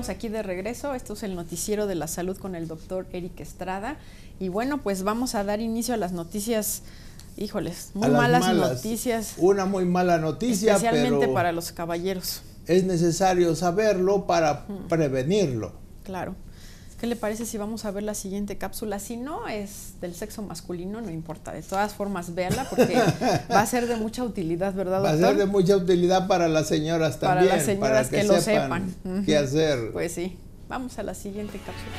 estamos aquí de regreso. Esto es el noticiero de la salud con el doctor Eric Estrada. Y bueno, pues vamos a dar inicio a las noticias, híjoles, muy malas, noticias. Una muy mala noticia. Especialmente para los caballeros. Es necesario saberlo para prevenirlo. Claro. ¿Qué le parece si vamos a ver la siguiente cápsula? Si no es del sexo masculino, no importa. De todas formas, véala porque va a ser de mucha utilidad, ¿verdad, doctor? Va a ser de mucha utilidad para las señoras también. Para las señoras que, lo sepan. qué hacer. Pues sí. Vamos a la siguiente cápsula.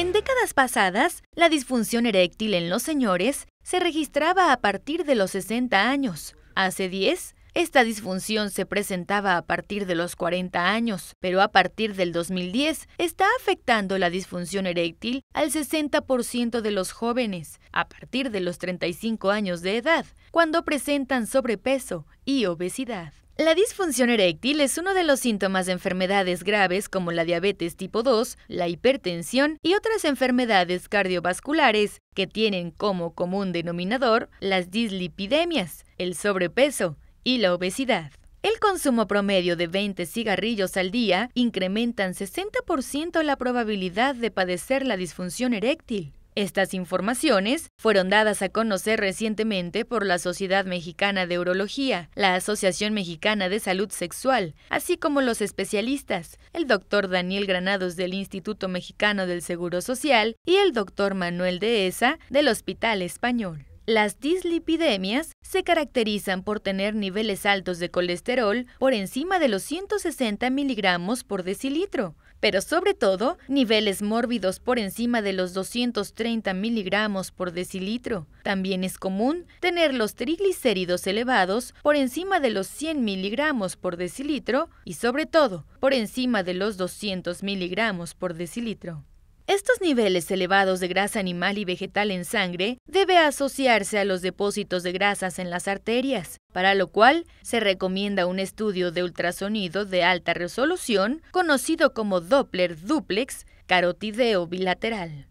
En décadas pasadas, la disfunción eréctil en los señores se registraba a partir de los 60 años. Hace 10, esta disfunción se presentaba a partir de los 40 años, pero a partir del 2010 está afectando la disfunción eréctil al 60% de los jóvenes a partir de los 35 años de edad, cuando presentan sobrepeso y obesidad. La disfunción eréctil es uno de los síntomas de enfermedades graves como la diabetes tipo 2, la hipertensión y otras enfermedades cardiovasculares que tienen como común denominador las dislipidemias, el sobrepeso y la obesidad. El consumo promedio de 20 cigarrillos al día incrementa en 60% la probabilidad de padecer la disfunción eréctil. Estas informaciones fueron dadas a conocer recientemente por la Sociedad Mexicana de Urología, la Asociación Mexicana de Salud Sexual, así como los especialistas, el doctor Daniel Granados del Instituto Mexicano del Seguro Social y el doctor Manuel Dehesa del Hospital Español. Las dislipidemias se caracterizan por tener niveles altos de colesterol por encima de los 160 miligramos por decilitro, pero sobre todo niveles mórbidos por encima de los 230 miligramos por decilitro. También es común tener los triglicéridos elevados por encima de los 100 miligramos por decilitro y sobre todo por encima de los 200 miligramos por decilitro. Estos niveles elevados de grasa animal y vegetal en sangre debe asociarse a los depósitos de grasas en las arterias, para lo cual se recomienda un estudio de ultrasonido de alta resolución, conocido como Doppler duplex carotideo bilateral.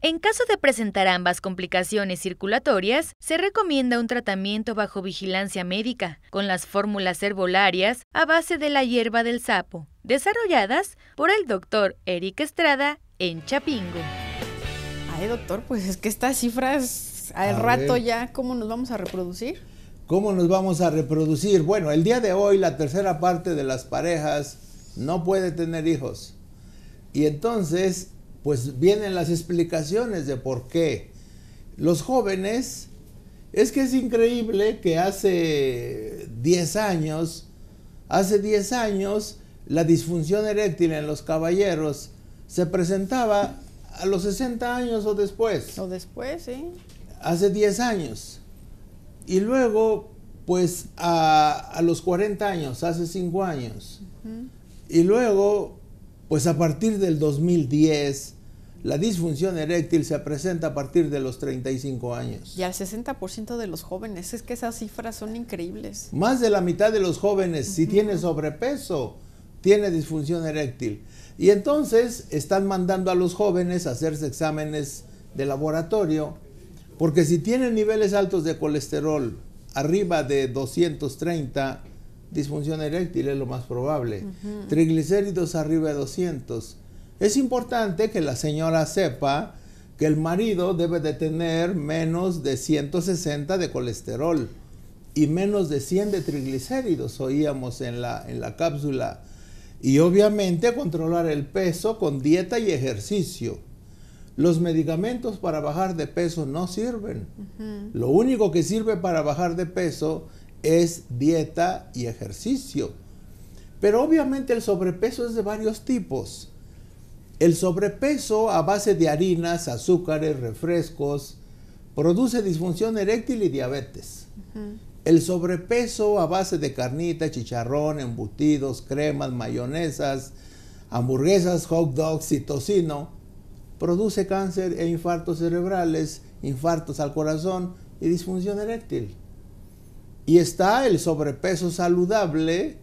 En caso de presentar ambas complicaciones circulatorias, se recomienda un tratamiento bajo vigilancia médica, con las fórmulas herbolarias a base de la hierba del sapo, desarrolladas por el doctor Eric Estrada en Chapingo. Ay, doctor, pues es que estas cifras al rato ya, ¿cómo nos vamos a reproducir? ¿Cómo nos vamos a reproducir? Bueno, el día de hoy la tercera parte de las parejas no puede tener hijos. Y entonces, pues vienen las explicaciones de por qué. Los jóvenes, es que es increíble que hace 10 años, hace 10 años, la disfunción eréctil en los caballeros se presentaba a los 60 años o después. O después, sí. Hace 10 años. Y luego, pues, a, los 40 años, hace 5 años. Y luego, pues, a partir del 2010, la disfunción eréctil se presenta a partir de los 35 años. Y al 60% de los jóvenes, es que esas cifras son increíbles. Más de la mitad de los jóvenes, si tiene sobrepeso, tiene disfunción eréctil. Y entonces están mandando a los jóvenes a hacerse exámenes de laboratorio, porque si tienen niveles altos de colesterol arriba de 230, disfunción eréctil es lo más probable, triglicéridos arriba de 200. Es importante que la señora sepa que el marido debe de tener menos de 160 de colesterol y menos de 100 de triglicéridos, oíamos en la, en la cápsula y obviamente controlar el peso con dieta y ejercicio. Los medicamentos para bajar de peso no sirven. Lo único que sirve para bajar de peso es dieta y ejercicio. Pero obviamente el sobrepeso es de varios tipos. El sobrepeso a base de harinas, azúcares, refrescos, produce disfunción eréctil y diabetes. El sobrepeso a base de carnita, chicharrón, embutidos, cremas, mayonesas, hamburguesas, hot dogs y tocino produce cáncer e infartos cerebrales, infartos al corazón y disfunción eréctil. Y está el sobrepeso saludable,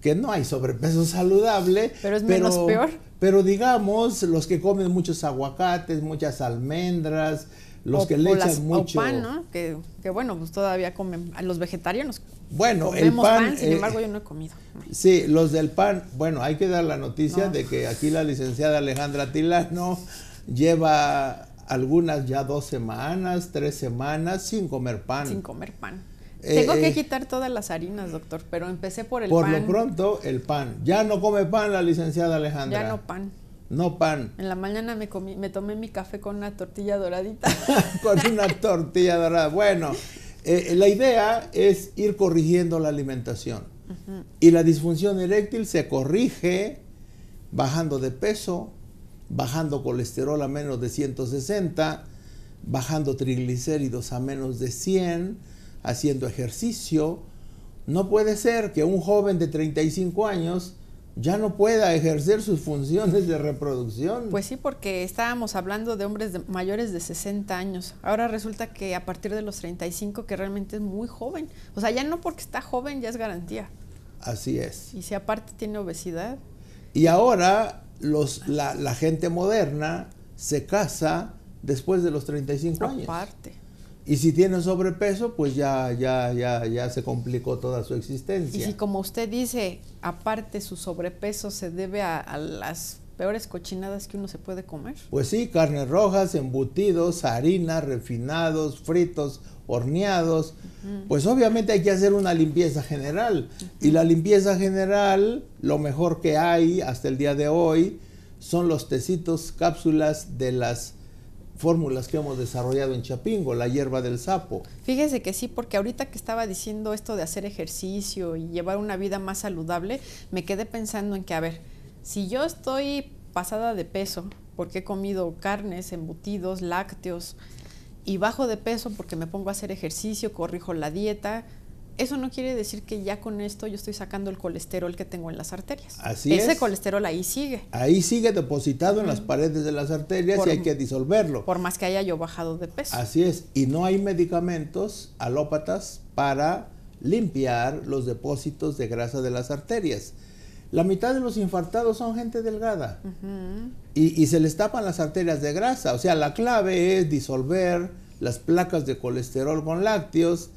que no hay sobrepeso saludable, pero es menos peor. Pero digamos, los que comen muchos aguacates, muchas almendras, los que le echan mucho. pan, ¿no? Que, bueno, pues todavía comen. Los vegetarianos. Bueno, el pan, Sin eh, embargo, yo no he comido. Sí, los del pan. Bueno, hay que dar la noticia ah. de que aquí la licenciada Alejandra Tilano lleva algunas ya dos semanas, tres semanas sin comer pan. Sin comer pan. Eh, Tengo que eh, quitar todas las harinas, doctor, pero empecé por el pan. Por lo pronto, el pan. Ya no come pan la licenciada Alejandra. Ya no pan. No pan. En la mañana me, tomé mi café con una tortilla doradita. con una tortilla dorada. Bueno, eh, eh, la idea es ir corrigiendo la alimentación. Y la disfunción eréctil se corrige bajando de peso, bajando colesterol a menos de 160, bajando triglicéridos a menos de 100, haciendo ejercicio. No puede ser que un joven de 35 años ya no pueda ejercer sus funciones de reproducción. Pues sí, porque estábamos hablando de hombres mayores de 60 años. Ahora resulta que a partir de los 35, que realmente es muy joven. O sea, ya no porque está joven ya es garantía. Así es. Y si aparte tiene obesidad. Y ahora los, la, la gente moderna se casa después de los 35 años. Aparte. Y si tiene sobrepeso, pues ya, ya, ya, ya se complicó toda su existencia. Y si como usted dice, aparte su sobrepeso se debe a, las peores cochinadas que uno se puede comer. Pues sí, carnes rojas, embutidos, harinas, refinados, fritos, horneados. Mm. Pues obviamente hay que hacer una limpieza general. Y la limpieza general, lo mejor que hay hasta el día de hoy, son los tecitos, cápsulas de las fórmulas que hemos desarrollado en Chapingo, la hierba del sapo. Fíjese que sí, porque ahorita que estaba diciendo esto de hacer ejercicio y llevar una vida más saludable, me quedé pensando en que, a ver, si yo estoy pasada de peso, porque he comido carnes, embutidos, lácteos, y bajo de peso porque me pongo a hacer ejercicio, corrijo la dieta, eso no quiere decir que ya con esto yo estoy sacando el colesterol que tengo en las arterias. Así Ese colesterol ahí sigue. Ahí sigue depositado en las paredes de las arterias y hay que disolverlo. Por más que haya yo bajado de peso. Así es. Y no hay medicamentos alópatas para limpiar los depósitos de grasa de las arterias. La mitad de los infartados son gente delgada y, y, se les tapan las arterias de grasa. O sea, la clave es disolver las placas de colesterol con lácteos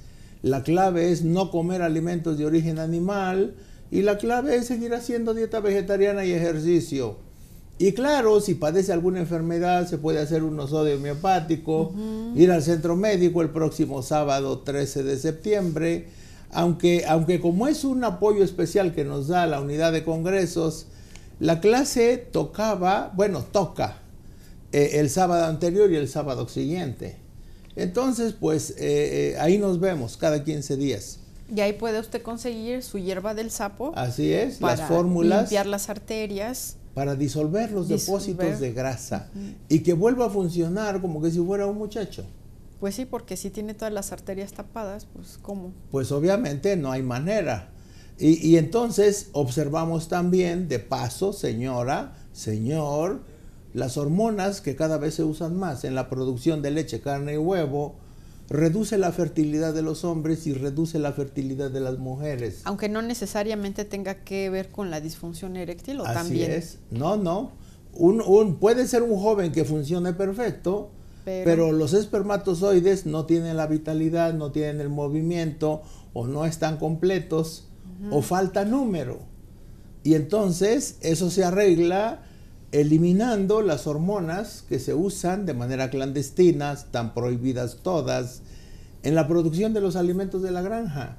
la clave es no comer alimentos de origen animal y la clave es seguir haciendo dieta vegetariana y ejercicio. Y claro, si padece alguna enfermedad, se puede hacer un osodio homeopático, ir al centro médico el próximo sábado 13 de septiembre, aunque, aunque como es un apoyo especial que nos da la unidad de congresos, la clase tocaba, bueno, toca eh, el sábado anterior y el sábado siguiente. Entonces, pues eh, eh, ahí nos vemos cada 15 días. Y ahí puede usted conseguir su hierba del sapo. Así es, las fórmulas. Limpiar las arterias. Para disolver los depósitos de grasa mm. y que vuelva a funcionar como que si fuera un muchacho. Pues sí, porque si tiene todas las arterias tapadas, pues ¿cómo? Pues obviamente no hay manera. y entonces observamos también, de paso, señora, señor, las hormonas que cada vez se usan más en la producción de leche, carne y huevo, reduce la fertilidad de los hombres y reduce la fertilidad de las mujeres. Aunque no necesariamente tenga que ver con la disfunción eréctil o Así también. Es. No, no. puede ser un joven que funcione perfecto, pero, los espermatozoides no tienen la vitalidad, no tienen el movimiento o no están completos o falta número. Y entonces eso se arregla eliminando las hormonas que se usan de manera clandestina, están prohibidas todas, en la producción de los alimentos de la granja.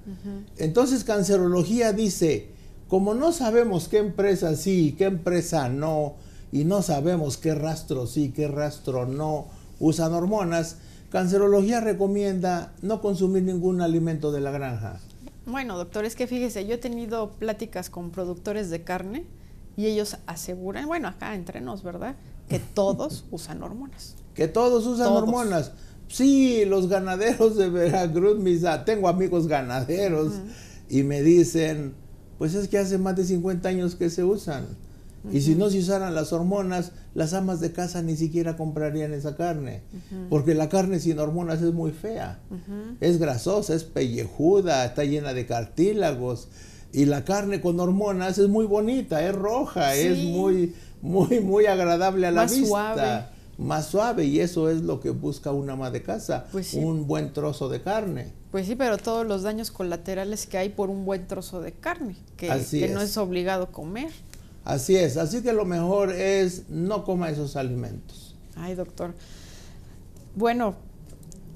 Entonces, cancerología dice, como no sabemos qué empresa sí qué empresa no, y no sabemos qué rastro sí, qué rastro no usan hormonas, cancerología recomienda no consumir ningún alimento de la granja. Bueno, doctor, es que fíjese, yo he tenido pláticas con productores de carne y ellos aseguran, bueno, acá entre nos, ¿verdad? Que todos usan hormonas. Que todos usan hormonas. Sí, los ganaderos de Veracruz, misa, ah, tengo amigos ganaderos y me dicen, pues es que hace más de 50 años que se usan. Y si no se usaran las hormonas, las amas de casa ni siquiera comprarían esa carne, porque la carne sin hormonas es muy fea, es grasosa, es pellejuda, está llena de cartílagos. Y la carne con hormonas es muy bonita, es roja, es muy, muy, muy agradable a la más Suave. Más suave. Y eso es lo que busca una ama de casa, pues un buen trozo de carne. Pues sí, pero todos los daños colaterales que hay por un buen trozo de carne, que, no es obligado comer. Así es, así que lo mejor es no coma esos alimentos. Ay, doctor. Bueno,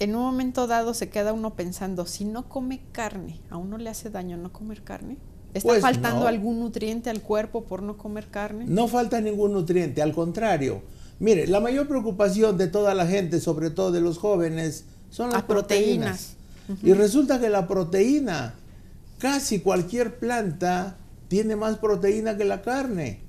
en un momento dado se queda uno pensando, si no come carne, a uno le hace daño no comer carne. ¿Está pues faltando algún nutriente al cuerpo por no comer carne? No falta ningún nutriente, al contrario. Mire, la mayor preocupación de toda la gente, sobre todo de los jóvenes, son las, proteínas. Y resulta que la proteína, casi cualquier planta tiene más proteína que la carne.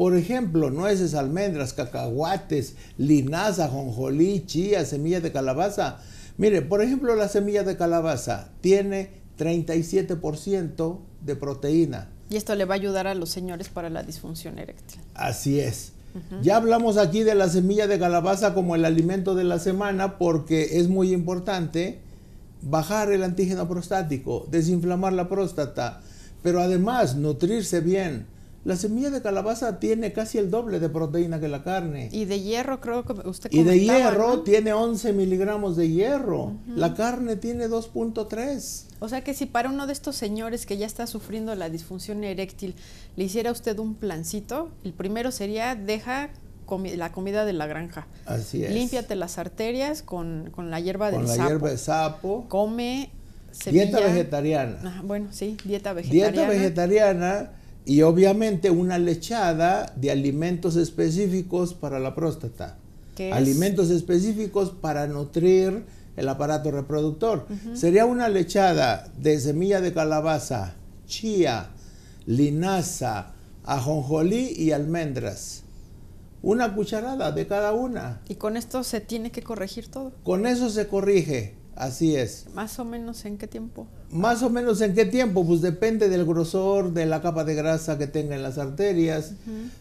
Por ejemplo, nueces, almendras, cacahuates, linaza, jonjolí, chía, semilla de calabaza. Mire, por ejemplo, la semilla de calabaza tiene 37% de proteína. Y esto le va a ayudar a los señores para la disfunción eréctil. Así es. Ya hablamos aquí de la semilla de calabaza como el alimento de la semana porque es muy importante bajar el antígeno prostático, desinflamar la próstata, pero además nutrirse bien, la semilla de calabaza tiene casi el doble de proteína que la carne. Y de hierro, creo que usted Y de hierro tiene 11 miligramos de hierro. La carne tiene 2.3. O sea que si para uno de estos señores que ya está sufriendo la disfunción eréctil le hiciera usted un plancito, el primero sería deja la comida de la granja. Así es. Límpiate las arterias con, la hierba con la hierba de sapo. Come Dieta vegetariana. bueno, sí, dieta vegetariana. Dieta vegetariana y obviamente una lechada de alimentos específicos para la próstata. Alimentos específicos para nutrir el aparato reproductor. Sería una lechada de semilla de calabaza, chía, linaza, ajonjolí y almendras. Una cucharada de cada una. ¿Y con esto se tiene que corregir todo? Con eso se corrige. Así es. ¿Más o menos en qué tiempo? Más o menos en qué tiempo, pues depende del grosor, de la capa de grasa que tengan las arterias.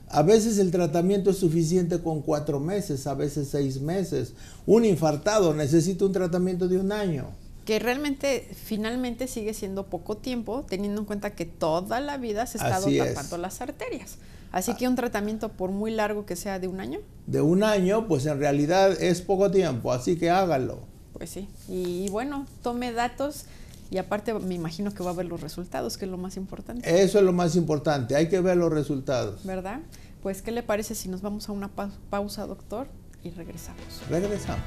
A veces el tratamiento es suficiente con cuatro meses, a veces seis meses. Un infartado necesita un tratamiento de un año. Que realmente, finalmente sigue siendo poco tiempo, teniendo en cuenta que toda la vida se ha estado tapando las arterias. Así que un tratamiento por muy largo que sea de un año. De un año, pues en realidad es poco tiempo, así que hágalo. Pues sí, y, bueno, tome datos y aparte me imagino que va a ver los resultados, que es lo más importante. Eso es lo más importante, hay que ver los resultados. ¿Verdad? Pues, ¿qué le parece si nos vamos a una pausa, doctor? Y regresamos. Regresamos.